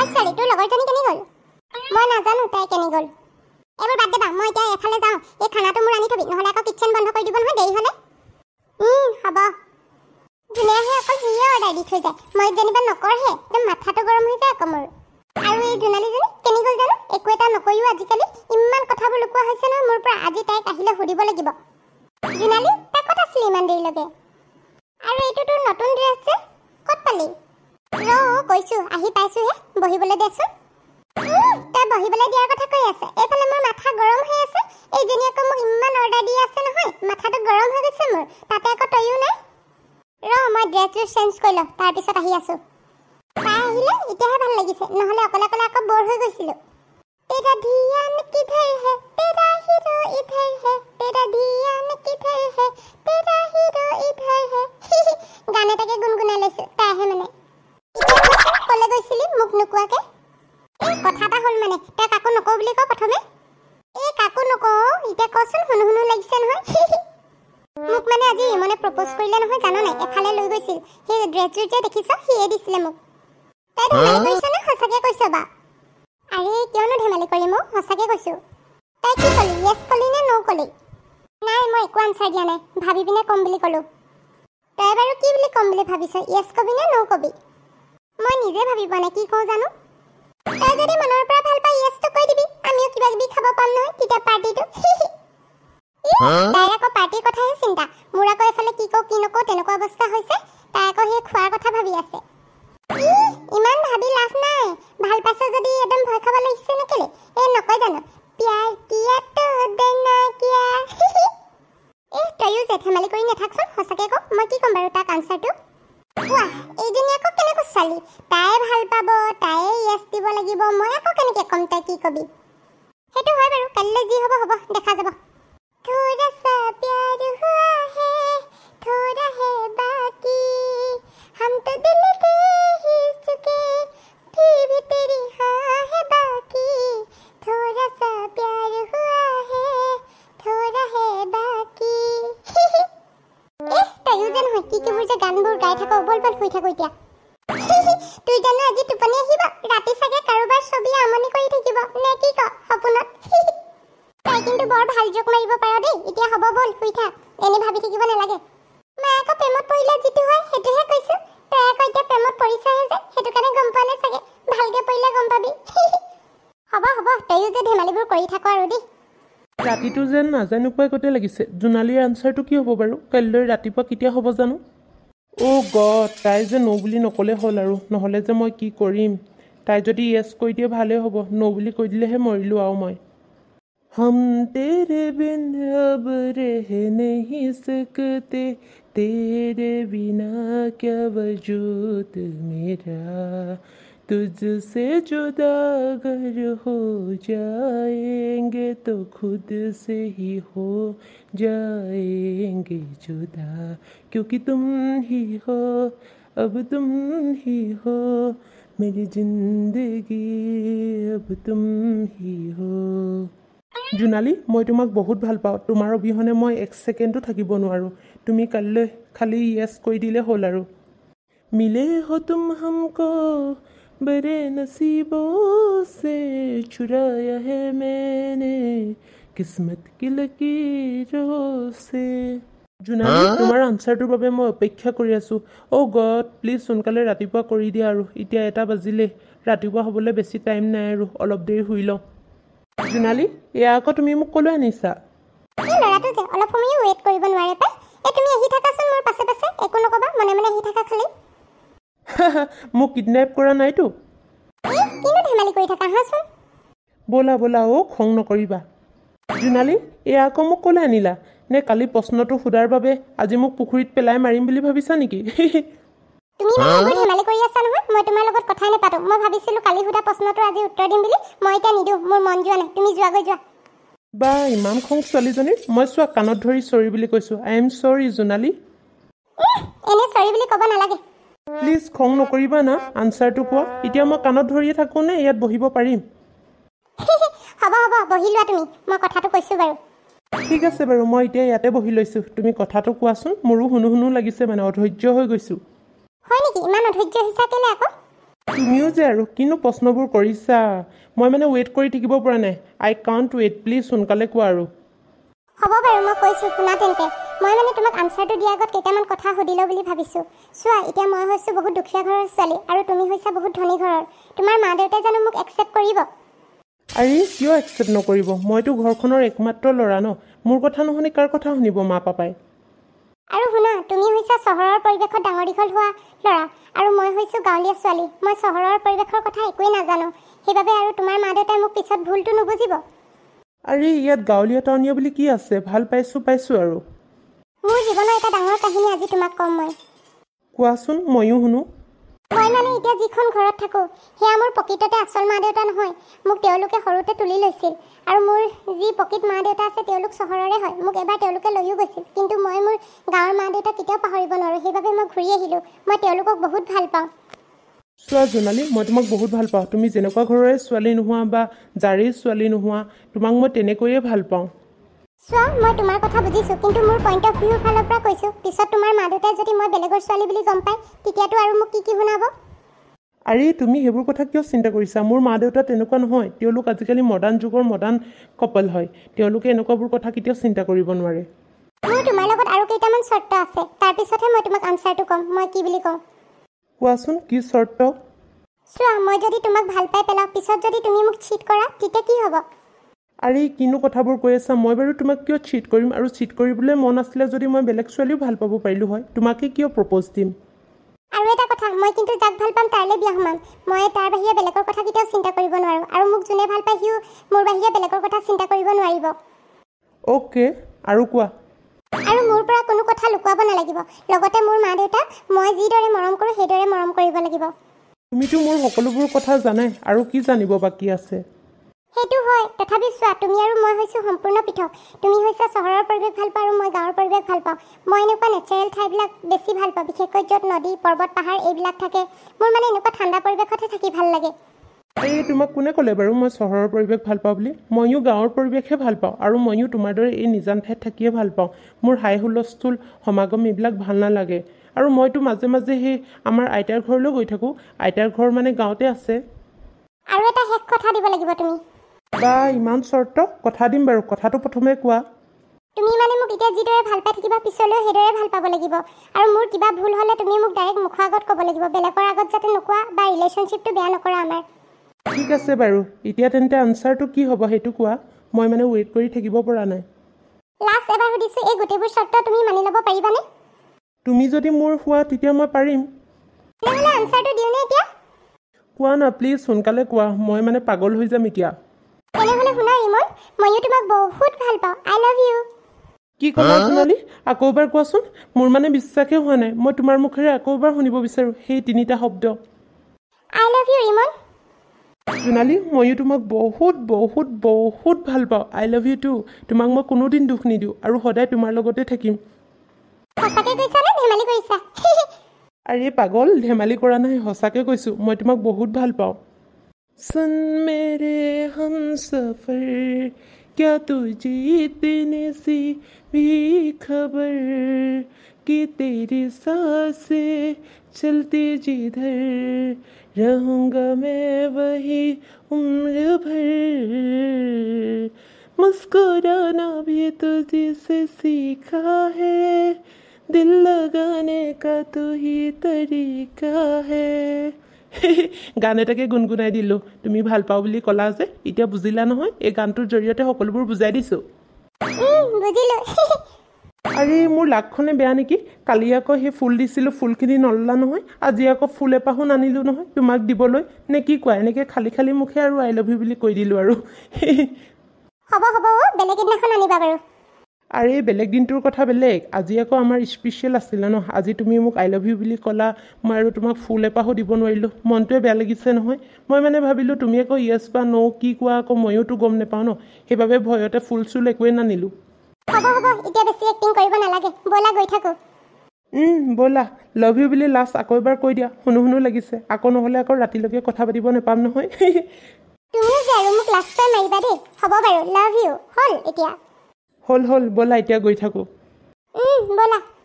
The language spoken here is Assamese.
আচ্ছা তোৰ লগৰজনী কেনে গ'ল মই নাজানো তাই কেনে গ'ল এইবোৰ বাদ দেবা মই এতিয়া এফালে যাওঁ এই খানাটো মোৰ আনি থবি নহ'লে আকৌ কিটচেন বন্ধ কৰি দিব নহয় দেৰি হ'লে হ'ব যোনে আহে অকল সিয়ে অৰ্ডাৰ দি থৈ যায় মই যেনিবা নকৰহে একদম মাথাটো গৰম হৈ যায় আকৌ আৰু এই জোনালীজনী কেনে গ'ল জানো একো এটা নকৰিও আজিকালি ইমান কথাবোৰ লুকুৱা হৈছে নহয় মোৰ পৰা আজি তাইক আহিলে সুধিব লাগিব জোনালী তাই ক'ত আছিলি ইমান দেৰিলৈকে আৰু এইটো তোৰ নতুন ড্ৰেছ যে ক'ত পালি ৰ কৈছো আহি পাইছো হে বহিবলে দেচোন তই বহিবলে দিয়াৰ কথা কৈ আছে এইফালে মোৰ মাথা গৰম হৈ আছে এইজনীয়ে আকৌ মোক ইমান অৰ্ডাৰ দি আছে নহয় মাথাটো গৰম হৈ গৈছে মোৰ তাতে আকৌ তয়ো নাই ৰ মই ড্ৰেছযোৰ চেঞ্জ কৰি লওঁ তাৰপিছত আহি আছো পাই আহিলে এতিয়াহে ভাল লাগিছে নহ'লে অকলে অকলে আকৌ ব'ৰ হৈ গৈছিলো গান এটাকে গুণগুণাই লৈছো তাইহে মানে কৈছিলি মোক নোকোৱাকে কথা এটা হ'ল মানে তই কাকো নকও বুলি কওঁ প্ৰথমে এই কাকো নকওঁ এতিয়া কচোন শুনো শুনো লাগিছে নহয় মোক মানে আজি ইমনে প্ৰপ'জ কৰিলে নহয় জানো নাই এফালে লৈ গৈছিল সেই ড্ৰেছযোৰ যে দেখিছ সিয়ে দিছিলে মোক তই ধেমালি কৰিছ নে সঁচাকে কৈছ বা আৰে কিয়নো ধেমালি কৰিম মোক সঁচাকে কৈছো তই কি ক'লি য়েছ ক'লি নে ন' ক'লি নাই মই একো আনচাৰ দিয়া নাই ভাবি পিনে ক'ম বুলি ক'লো তই বাৰু কি বুলি ক'ম বুলি ভাবিছ য়েছ কবি নে ন' কবি নিজে ভাবিব নে কি কওঁ জানো তই যদি মনৰ পৰা ভাল পাই য়েছটো কৈ দিবি আমিও কিবা কিবি খাব পাম নহয় কিতাপ পাৰ্টিটো তাইৰ আকৌ পাৰ্টিৰ কথাহে চিন্তা মোৰ আকৌ এফালে কি কওঁ কি নকওঁ তেনেকুৱা অৱস্থা হৈছে তাই আকৌ সেই খোৱাৰ কথা ভাবি আছে ইমান ভাবি লাভ নাই ভাল পাইছ যদি একদম ভয় খাব লাগিছে নে কেলে এই নকয় জানো তয়ো জেঠেমালি কৰি নেথাকচোন সঁচাকৈ কওঁ মই কি ক'ম বাৰু তাক আনচাৰটো এইজনী আকৌ ছোৱালী তাইয়ে ভাল পাব তাইয়ে ইয়েছ দিব লাগিব মই আকৌ কেনেকৈ ক'ম তই কি কবি সেইটো হয় বাৰু কাইলৈ যি হ'ব হ'ব দেখা যাব তোৰ তইও যে ধেমালিবোৰ কৰি থাক আৰু দেই ৰাতিটো যেন নাজানো পাই কতে লাগিছে জোনালীৰ আনচাৰটো কি হ'ব বাৰু কাইলৈ ৰাতিপুৱা কেতিয়া হ'ব জানো অ' গ তাই যে ন' বুলি নক'লে হ'ল আৰু নহ'লে যে মই কি কৰিম তাই যদি য়েছ কৰি দিয়ে ভালেই হ'ব ন' বুলি কৈ দিলেহে মৰিলোঁ আৰু মই हम तेरे बिन अब रह नहीं सकते तेरे बिना क्या वजूद मेरा तुझसे जुदा अगर हो जाएंगे तो खुद से ही हो जाएंगे जुदा क्योंकि तुम ही हो अब तुम ही हो मेरी जिंदगी अब तुम ही हो জোনালী মই তোমাক বহুত ভাল পাওঁ তোমাৰ অবিহনে মই এক ছেকেণ্ডো থাকিব নোৱাৰোঁ তুমি কাইলৈ খালি য়েছ কৰি দিলে হ'ল আৰু মিলে হ তুম برے نصیبوں سے چھڑایا ہے میں نے قسمت کی لکیروں سے জোনালী তোমাৰ আনচাৰটোৰ বাবে মই অপেক্ষা কৰি আছোঁ অ' গড প্লিজ সোনকালে ৰাতিপুৱা কৰি দিয়া আৰু এতিয়া এটা বাজিলেই ৰাতিপুৱা হ'বলৈ বেছি টাইম নাই আৰু অলপ দেৰি শুই লওঁ জোনালী এয়া আকৌ তুমি মোক ক'লৈ আনিছা অলপ সময় ৱেইট কৰিব নোৱাৰে তুমি আহি থাকাচোন মোৰ পাছে পাছে একো নক'বা মনে মনে আহি থাকা খালী মোক কিডনেপ কৰা নাইতো ব'লা ব'লা অ' খং নকৰিবা জোনালী এয়া আকৌ মোক ক'লৈ আনিলা নে কালি প্ৰশ্নটো সোধাৰ বাবে আজি মোক পুখুৰীত পেলাই মাৰিম বুলি ভাবিছা নেকি ইমান খং ছোৱালীজনী মই চোৱা কাণত ধৰি চৰি বুলি কৈছো আই এম চৰি বুলি কব নালাগে প্লিজ খং নকৰিবা না আনচাৰটো কোৱা এতিয়া মই কাণত ধৰিয়ে থাকোঁ নে ইয়াত বহিব পাৰিম হ'ব হ'ব বহি লোৱা তুমি মই কথাটো কৈছো বাৰু ঠিক আছে বাৰু মই এতিয়া ইয়াতে বহি লৈছো তুমি কথাটো কোৱাচোন মোৰো শুনো শুনো লাগিছে মানে অধৈৰ্য হৈ গৈছো হয় নেকি ইমান অধৈৰ্য হিচাপে কেলে আকৌ তুমিও যে আৰু কিনো প্ৰশ্নবোৰ কৰিছা মই মানে ৱেইট কৰি থাকিব পৰা নাই আই কাণ্ট ৱেইট প্লিজ সোনকালে কোৱা আৰু হ'ব বাৰু মই কৈছো শুনা তেন্তে মই মানে তোমাক আনচাৰটো দিয়াৰ আগত কেইটামান কথা সুধি লওঁ বুলি ভাবিছোঁ চোৱা এতিয়া মই হৈছোঁ বহুত দুখীয়া ঘৰৰ ছোৱালী আৰু তুমি হৈছা বহুত ধনী ঘৰৰ তোমাৰ মা দেউতাই জানো মোক একচেপ্ট কৰিব আৰে কিয় একচেপ্ট নকৰিব মইতো ঘৰখনৰ একমাত্ৰ ল'ৰা ন মোৰ কথা নুশুনি কাৰ কথা শুনিব মা পাপাই আৰু শুনা তুমি হৈছা চহৰৰ পৰিৱেশত ডাঙৰ দীঘল হোৱা ল'ৰা আৰু মই হৈছোঁ গাঁৱলীয়া ছোৱালী মই চহৰৰ পৰিৱেশৰ কথা একোৱেই নাজানো সেইবাবে আৰু তোমাৰ মা দেউতাই মোক পিছত ভুলটো নুবুজিব আৰে ইয়াত গাঁৱলীয়া টাউনীয়া বুলি কি আছে ভাল পাইছোঁ পাইছোঁ আৰু মোৰ জীৱনৰ এটা ডাঙৰ কাহিনী আজি তোমাক ক'ম মই কোৱাচোন ময়ো শুনো মই মানে এতিয়া যিখন ঘৰত থাকোঁ সেয়া মোৰ প্ৰকৃততে আচল মা দেউতা নহয় মোক তেওঁলোকে সৰুতে তুলি লৈছিল আৰু মোৰ যি প্ৰকৃত মা দেউতা আছে তেওঁলোক চহৰৰে হয় মোক এবাৰ তেওঁলোকে লৈও গৈছিল কিন্তু মই মোৰ গাঁৱৰ মা দেউতা কেতিয়াও পাহৰিব নোৱাৰোঁ সেইবাবে মই ঘূৰি আহিলোঁ মই তেওঁলোকক বহুত ভাল পাওঁ চোৱা জোনালী মই তোমাক বহুত ভাল পাওঁ তুমি যেনেকুৱা ঘৰৰে ছোৱালী নোহোৱা বা জাৰীৰ ছোৱালী নোহোৱা তোমাক মই তেনেকৈয়ে ভাল পাওঁ চোৱা মই তোমাৰ কথা বুজিছোঁ কিন্তু মোৰ পইণ্ট অফ ভিউৰ ফালৰ পৰা কৈছোঁ পিছত তোমাৰ মা দেউতাই যদি মই বেলেগৰ ছোৱালী বুলি গম পায় তেতিয়াতো আৰু মোক কি কি শুনাব আৰে তুমি সেইবোৰ কথা কিয় চিন্তা কৰিছা মোৰ মা দেউতা তেনেকুৱা নহয় তেওঁলোক আজিকালি মডাৰ্ণ যুগৰ মডাৰ্ণ কপাল হয় তেওঁলোকে এনেকুৱাবোৰ কথা কেতিয়াও চিন্তা কৰিব নোৱাৰে মোৰ তোমাৰ লগত আৰু কেইটামান চৰ্ত আছে তাৰপিছতহে মই তোমাক আনচাৰটো ক'ম মই কি বুলি কওঁ কোৱাচোন কি চৰ্ত চোৱা মই যদি তোমাক ভাল পাই পেলাওঁ পিছত যদি তুমি মোক চিট কৰা তেতিয়া কি হ'ব আৰে কিনো কথাবোৰ কৈ আছা মই বাৰু তোমাক কিয় চিট কৰিম আৰু চিট কৰিবলৈ মন আছিলে যদি মই বেলেগ ছোৱালীও ভাল পাব পাৰিলো হয় তোমাকে কিয় প্ৰপ'জ দিম আৰু এটা কথা মই কিন্তু যাক ভাল পাম তাৰলৈ বিয়া সোমাম মই তাৰ বাহিৰে বেলেগৰ কথা কেতিয়াও চিন্তা কৰিব নোৱাৰোঁ আৰু মোক যোনে ভাল পায় সিও মোৰ বাহিৰে বেলেগৰ কথা চিন্তা কৰিব নোৱাৰিব অ'কে আৰু কোৱা আৰু মোৰ পৰা কোনো কথা লুকুৱাব নালাগিব লগতে মোৰ মা দেউতাক মই যিদৰে মৰম কৰোঁ সেইদৰে মৰম কৰিব লাগিব তুমিতো মোৰ সকলোবোৰ কথা জানাই আৰু কি জানিব বাকী আছে সেইটো হয় তথাপি চোৱা তুমি আৰু মই হৈছোঁ সম্পূৰ্ণ পৃথক তুমি হৈছা চহৰৰ পৰিৱেশ ভাল পাওঁ আৰু মই গাঁৱৰ পৰিৱেশ ভাল পাওঁ মই এনেকুৱা নেচাৰেল ঠাইবিলাক বেছি ভাল পাওঁ বিশেষকৈ য'ত নদী পৰ্বত পাহাৰ এইবিলাক থাকে মোৰ মানে এনেকুৱা ঠাণ্ডা পৰিৱেশতহে থাকি ভাল লাগে এই তোমাক কোনে ক'লে বাৰু মই চহৰৰ পৰিৱেশ ভাল পাওঁ বুলি ময়ো গাঁৱৰ পৰিৱেশহে ভাল পাওঁ আৰু ময়ো তোমাৰ দৰে এই নিজান ঠাইত থাকিয়ে ভাল পাওঁ মোৰ হাই হুলস্থুল সমাগম এইবিলাক ভাল নালাগে আৰু মইতো মাজে মাজে সেই আমাৰ আইতাৰ ঘৰলৈ গৈ থাকোঁ আইতাৰ ঘৰ মানে গাঁৱতে আছে আৰু এটা শেষ কথা দিব লাগিব তুমি বা ইমান চৰ্ত কথা দিম বাৰু কথাটো প্ৰথমে কোৱা তুমি মানে মোক এতিয়া যিদৰে ভাল পাই থাকিবা পিছলৈও সেইদৰে ভাল পাব লাগিব আৰু মোৰ কিবা ভুল হ'লে তুমি মোক ডাইৰেক্ট মুখৰ আগত ক'ব লাগিব বেলেগৰ আগত যাতে নোকোৱা বা ৰিলেশ্যনশ্বিপটো বেয়া নকৰা আমাৰ ঠিক আছে বাৰু এতিয়া তেন্তে আনচাৰটো কি হ'ব সেইটো কোৱা মই মানে ৱেইট কৰি থাকিব পৰা নাই লাষ্ট এবাৰ সুধিছোঁ এই গোটেইবোৰ চৰ্ত তুমি মানি ল'ব পাৰিবানে তুমি যদি মোৰ হোৱা তেতিয়া মই পাৰিম নহ'লে আনচাৰটো দিওঁনে এতিয়া কোৱা না প্লিজ সোনকালে কোৱা মই মানে পাগল হৈ যাম এতিয়া কোনে কোনে শুনা ইমন মই তোমাক বহুত ভাল পাওঁ আই লাভ ইউ কি ক'বা শুনালি আকৌ এবাৰ মোৰ মানে বিশ্বাসেই হোৱা নাই মই তোমাৰ মুখেৰে আকৌ শুনিব বিচাৰোঁ সেই তিনিটা শব্দ আই লাভ ইউ ইমন সোণালি ময়ো তোমাক বহুত বহুত বহুত ভাল পাওঁ আই লাভ ইউ টু তোমাক মই কোনোদিন দুখ নিদিওঁ আৰু সদায় তোমাৰ লগতে থাকিম আৰে পাগল ধেমালি কৰা নাই সঁচাকৈ কৈছো মই তোমাক বহুত ভাল পাওঁ सुन मेरे हम सफ़र क्या तुझे इतने सी भी खबर कि तेरी से चलती जिधर रहूँगा मैं वही उम्र भर मुस्कुराना भी तुझे से सीखा है दिल लगाने का तो ही तरीका है গান এটাকে গুণগুণাই দিলোঁ তুমি ভাল পাওঁ বুলি ক'লা যে এতিয়া বুজিলা নহয় এই গানটোৰ জৰিয়তে সকলোবোৰ বুজাই দিছোঁ আৰে মোৰ লাখখনে বেয়া নেকি কালি আকৌ সেই ফুল দিছিলোঁ ফুলখিনি নল'লা নহয় আজি আকৌ ফুল এপাহো নানিলোঁ নহয় তোমাক দিবলৈ নে কি কোৱা এনেকৈ খালী খালী মুখে আৰু আই লভ ইউ বুলি কৈ দিলোঁ আৰু আৰে বেলেগ দিনটোৰ কথা বেলেগ আজি আকৌ আমাৰ স্পেচিয়েল আছিলে ন আজি তুমি মোক আই লাভ ইউ বুলি ক'লা মই আৰু তোমাক ফুল এপাহো দিব নোৱাৰিলোঁ মনটোৱে বেয়া লাগিছে নহয় মই মানে ভাবিলোঁ তুমি আকৌ য়েছ বা ন কি কোৱা আকৌ ময়োতো গম নাপাওঁ ন সেইবাবে ভয়তে ফুল চুল একোৱে নানিলোঁ ব'লা লভ ইউ বুলি লাষ্ট আকৌ এবাৰ কৈ দিয়া শুনো শুনো লাগিছে আকৌ নহ'লে আকৌ ৰাতিলৈকে কথা পাতিব নাপাম নহয় হ'ল হ'ল ব'লা এতিয়া গৈ থাকোঁ